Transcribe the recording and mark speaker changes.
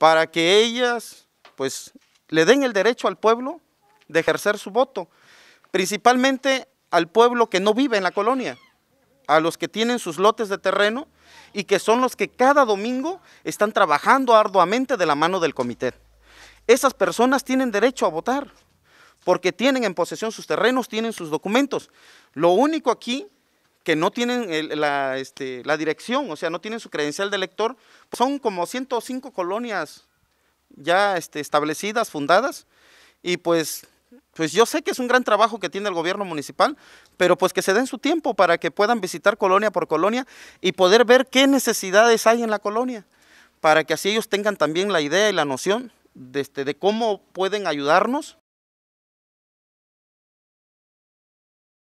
Speaker 1: para que ellas pues le den el derecho al pueblo de ejercer su voto, principalmente al pueblo que no vive en la colonia, a los que tienen sus lotes de terreno y que son los que cada domingo están trabajando arduamente de la mano del comité. Esas personas tienen derecho a votar porque tienen en posesión sus terrenos, tienen sus documentos. Lo único aquí que no tienen este, la, dirección, o sea, no tienen su credencial de elector. Son como 105 colonias ya este, establecidas, fundadas, y pues, pues yo sé que es un gran trabajo que tiene el gobierno municipal, pero pues que se den su tiempo para que puedan visitar colonia por colonia y poder ver qué necesidades hay en la colonia, para que así ellos tengan también la idea y la noción de este, cómo pueden ayudarnos